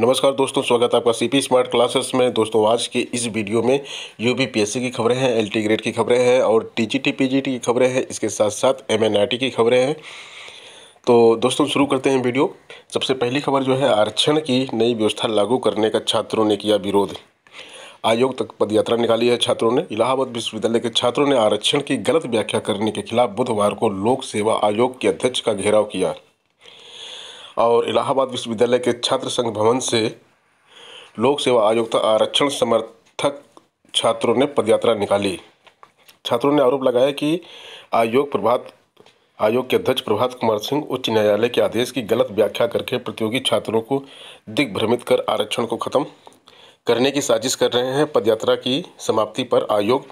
नमस्कार दोस्तों स्वागत है आपका सीपी स्मार्ट क्लासेस में दोस्तों आज के इस वीडियो में सी की खबरें हैं एलटी ग्रेड की खबरें हैं और टीजीटी पीजीटी की खबरें हैं इसके साथ साथ एमएनआईटी की खबरें हैं तो दोस्तों शुरू करते हैं वीडियो सबसे पहली खबर जो है आरक्षण की नई व्यवस्था लागू करने का छात्रों ने किया विरोध आयोग तक पदयात्रा निकाली है छात्रों ने इलाहाबाद विश्वविद्यालय के छात्रों ने आरक्षण की गलत व्याख्या करने के खिलाफ बुधवार को लोक सेवा आयोग के अध्यक्ष का घेराव किया है और इलाहाबाद विश्वविद्यालय के छात्र संघ भवन से लोक सेवा आयुक्त आरक्षण समर्थक छात्रों ने पदयात्रा निकाली छात्रों ने आरोप लगाया कि आयोग प्रभात आयोग के अध्यक्ष प्रभात कुमार सिंह उच्च न्यायालय के आदेश की गलत व्याख्या करके प्रतियोगी छात्रों को दिग्भ्रमित कर आरक्षण को खत्म करने की साजिश कर रहे हैं पदयात्रा की समाप्ति पर आयोग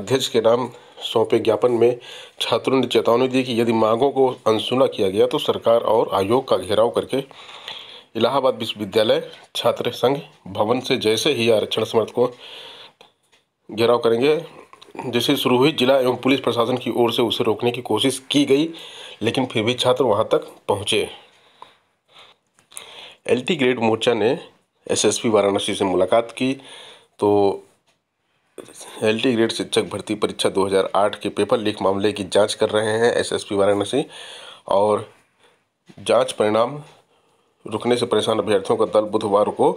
अध्यक्ष के नाम सौंपे ज्ञापन में छात्रों ने चेतावनी दी कि यदि मांगों को अनसुना किया गया तो सरकार और आयोग का घेराव करके इलाहाबाद विश्वविद्यालय छात्र संघ भवन से जैसे ही आरक्षण समर्थकों घेराव करेंगे जैसे शुरू हुई जिला एवं पुलिस प्रशासन की ओर से उसे रोकने की कोशिश की गई लेकिन फिर भी छात्र वहां तक पहुंचे एलटी ग्रेड मोर्चा ने एसएसपी वाराणसी से मुलाकात की तो एल टी ग्रेड शिक्षक भर्ती परीक्षा 2008 के पेपर लीक मामले की जांच कर रहे हैं एसएसपी वाराणसी और जांच परिणाम रुकने से परेशान अभ्यर्थियों का दल बुधवार को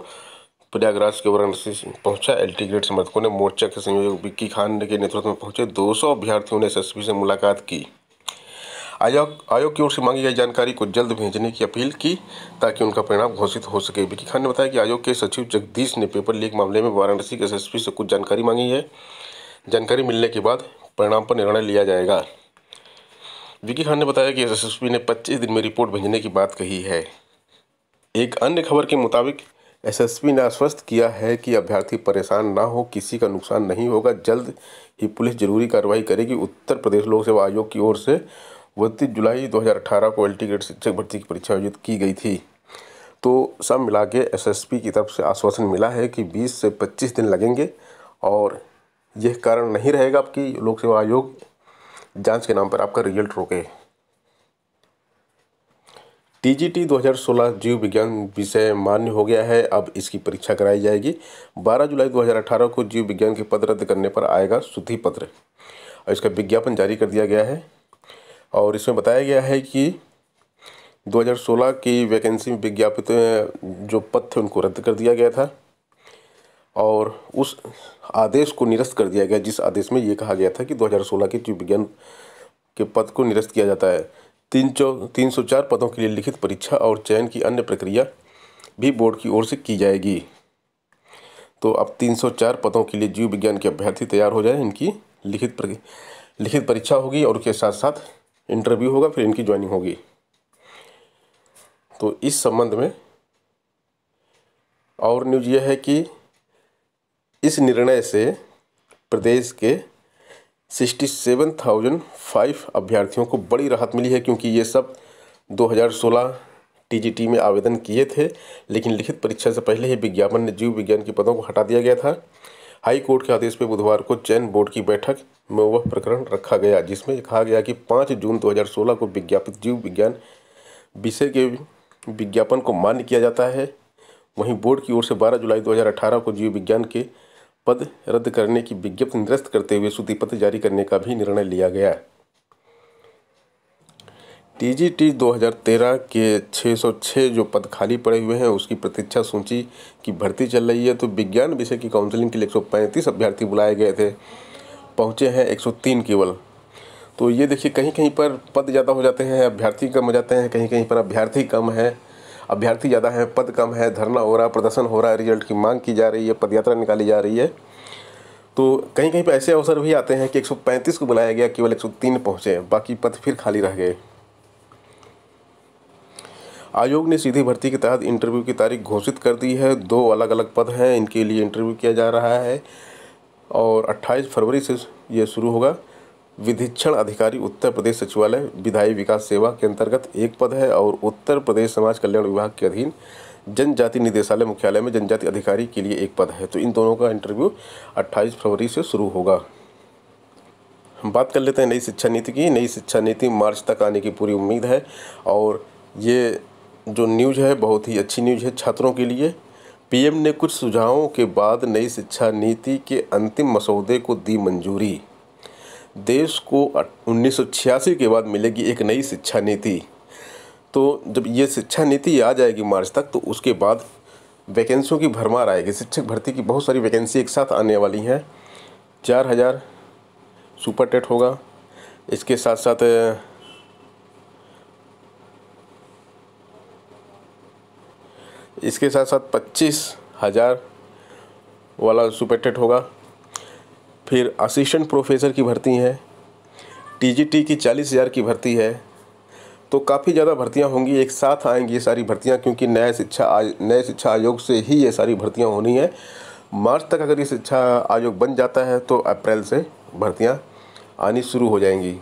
प्रयागराज के वाराणसी पहुंचा एलटी ग्रेड समर्थकों ने मोर्चा के संयोजक विक्की खान के नेतृत्व में पहुंचे 200 अभ्यर्थियों ने एसएसपी से मुलाकात की आयोग आयोग की ओर से मांगी गई जानकारी को जल्द भेजने की अपील की ताकि उनका परिणाम घोषित हो सके विकी खान ने बताया कि आयोग के सचिव जगदीश ने पेपर लीक मामले में वाराणसी के एस से कुछ जानकारी मांगी है जानकारी मिलने के बाद परिणाम पर निर्णय लिया जाएगा विकी खान ने बताया कि एस ने पच्चीस दिन में रिपोर्ट भेजने की बात कही है एक अन्य खबर के मुताबिक एसएसपी ने आश्वस्त किया है कि अभ्यर्थी परेशान ना हो किसी का नुकसान नहीं होगा जल्द ही पुलिस जरूरी कार्रवाई करेगी उत्तर प्रदेश लोक सेवा आयोग की ओर से उनतीस जुलाई 2018 को एल्टी टी ग्रेड शिक्षक भर्ती की परीक्षा आयोजित की गई थी तो सब मिला के एस की तरफ से आश्वासन मिला है कि 20 से 25 दिन लगेंगे और यह कारण नहीं रहेगा आपकी लोक सेवा आयोग जांच के नाम पर आपका रिजल्ट रोके टीजीटी 2016 जीव विज्ञान विषय मान्य हो गया है अब इसकी परीक्षा कराई जाएगी 12 जुलाई 2018 को जीव विज्ञान के पद रद्द करने पर आएगा शुद्धि पत्र और इसका विज्ञापन जारी कर दिया गया है और इसमें बताया गया है कि 2016 की वैकेंसी में विज्ञापित जो पद थे उनको रद्द कर दिया गया था और उस आदेश को निरस्त कर दिया गया जिस आदेश में ये कहा गया था कि 2016 के जीव विज्ञान के पद को निरस्त किया जाता है तीन चौ तीन सौ चार पदों के लिए लिखित परीक्षा और चयन की अन्य प्रक्रिया भी बोर्ड की ओर से की जाएगी तो अब तीन सौ चार पदों के लिए जीव विज्ञान के अभ्यर्थी तैयार हो जाए इनकी लिखित लिखित परीक्षा होगी और उसके साथ साथ इंटरव्यू होगा फिर इनकी ज्वाइनिंग होगी तो इस संबंध में और न्यूज यह है कि इस निर्णय से प्रदेश के सिक्सटी सेवन थाउजेंड फाइव अभ्यर्थियों को बड़ी राहत मिली है क्योंकि ये सब 2016 टीजीटी में आवेदन किए थे लेकिन लिखित परीक्षा से पहले ही विज्ञापन ने जीव विज्ञान के पदों को हटा दिया गया था हाई कोर्ट के आदेश पर बुधवार को चयन बोर्ड की बैठक में वह प्रकरण रखा गया जिसमें कहा गया कि पाँच जून 2016 को विज्ञापित जीव विज्ञान विषय के विज्ञापन को मान्य किया जाता है वहीं बोर्ड की ओर से 12 जुलाई 2018 को जीव विज्ञान के पद रद्द करने की विज्ञप्ति निरस्त करते हुए सूची पत्र जारी करने का भी निर्णय लिया गया टीजीटी 2013 के 606 जो पद खाली पड़े हुए हैं उसकी प्रतीक्षा सूची की भर्ती चल रही है तो विज्ञान विषय की काउंसलिंग के लिए एक अभ्यर्थी बुलाए गए थे पहुँचे हैं एक केवल तो ये देखिए कहीं कहीं पर पद ज़्यादा हो जाते हैं अभ्यर्थी कम हो जाते हैं कहीं कहीं पर अभ्यर्थी कम है अभ्यर्थी ज़्यादा है पद कम है धरना हो रहा प्रदर्शन हो रहा है रिजल्ट की मांग की जा रही है पदयात्रा निकाली जा रही है तो कहीं कहीं पर ऐसे अवसर भी आते हैं कि 135 को बुलाया गया केवल 103 पहुँचे बाकी पद फिर खाली रह गए आयोग ने सीधी भर्ती के तहत इंटरव्यू की तारीख घोषित कर दी है दो अलग अलग पद हैं इनके लिए इंटरव्यू किया जा रहा है और 28 फरवरी से ये शुरू होगा विधिक्षण अधिकारी उत्तर प्रदेश सचिवालय विधायी विकास सेवा के अंतर्गत एक पद है और उत्तर प्रदेश समाज कल्याण विभाग के अधीन जनजाति निदेशालय मुख्यालय में जनजाति अधिकारी के लिए एक पद है तो इन दोनों का इंटरव्यू 28 फरवरी से शुरू होगा हम बात कर लेते हैं नई शिक्षा नीति की नई शिक्षा नीति मार्च तक आने की पूरी उम्मीद है और ये जो न्यूज़ है बहुत ही अच्छी न्यूज़ है छात्रों के लिए पीएम ने कुछ सुझावों के बाद नई शिक्षा नीति के अंतिम मसौदे को दी मंजूरी देश को उन्नीस के बाद मिलेगी एक नई शिक्षा नीति तो जब ये शिक्षा नीति आ जाएगी मार्च तक तो उसके बाद वैकेंसियों की भरमार आएगी शिक्षक भर्ती की बहुत सारी वैकेंसी एक साथ आने वाली हैं चार हज़ार सुपर टेट होगा इसके साथ साथ इसके साथ साथ पच्चीस हज़ार वाला सुपेटेड होगा फिर असिस्टेंट प्रोफेसर की भर्ती है टीजीटी की चालीस हज़ार की भर्ती है तो काफ़ी ज़्यादा भर्तियां होंगी एक साथ आएंगी ये सारी भर्तियां क्योंकि नया शिक्षा नए शिक्षा आयोग से ही ये सारी भर्तियां होनी है मार्च तक अगर ये शिक्षा आयोग बन जाता है तो अप्रैल से भर्तियाँ आनी शुरू हो जाएंगी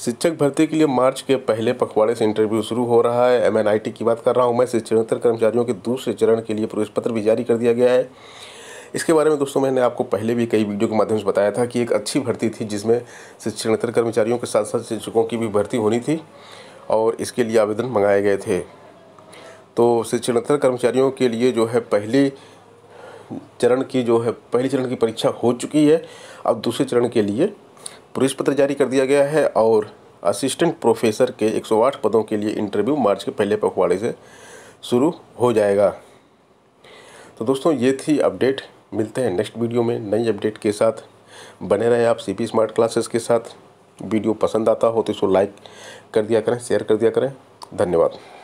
शिक्षक भर्ती के लिए मार्च के पहले पखवाड़े से इंटरव्यू शुरू हो रहा है एम की बात कर रहा हूँ मैं शिक्षकोत्तर कर्मचारियों के दूसरे चरण के लिए प्रवेश पत्र भी जारी कर दिया गया है इसके बारे में दोस्तों मैंने आपको पहले भी कई वीडियो के माध्यम से बताया था कि एक अच्छी भर्ती थी जिसमें शिक्षणोत्तर कर्मचारियों के साथ साथ शिक्षकों की भी भर्ती होनी थी और इसके लिए आवेदन मंगाए गए थे तो शिक्षणोत्तर कर्मचारियों के लिए जो है पहली चरण की जो है पहले चरण की परीक्षा हो चुकी है अब दूसरे चरण के लिए प्रवेश पत्र जारी कर दिया गया है और असिस्टेंट प्रोफेसर के 108 पदों के लिए इंटरव्यू मार्च के पहले पखवाड़े से शुरू हो जाएगा तो दोस्तों ये थी अपडेट मिलते हैं नेक्स्ट वीडियो में नई अपडेट के साथ बने रहे आप सी स्मार्ट क्लासेस के साथ वीडियो पसंद आता हो तो इसको लाइक कर दिया करें शेयर कर दिया करें धन्यवाद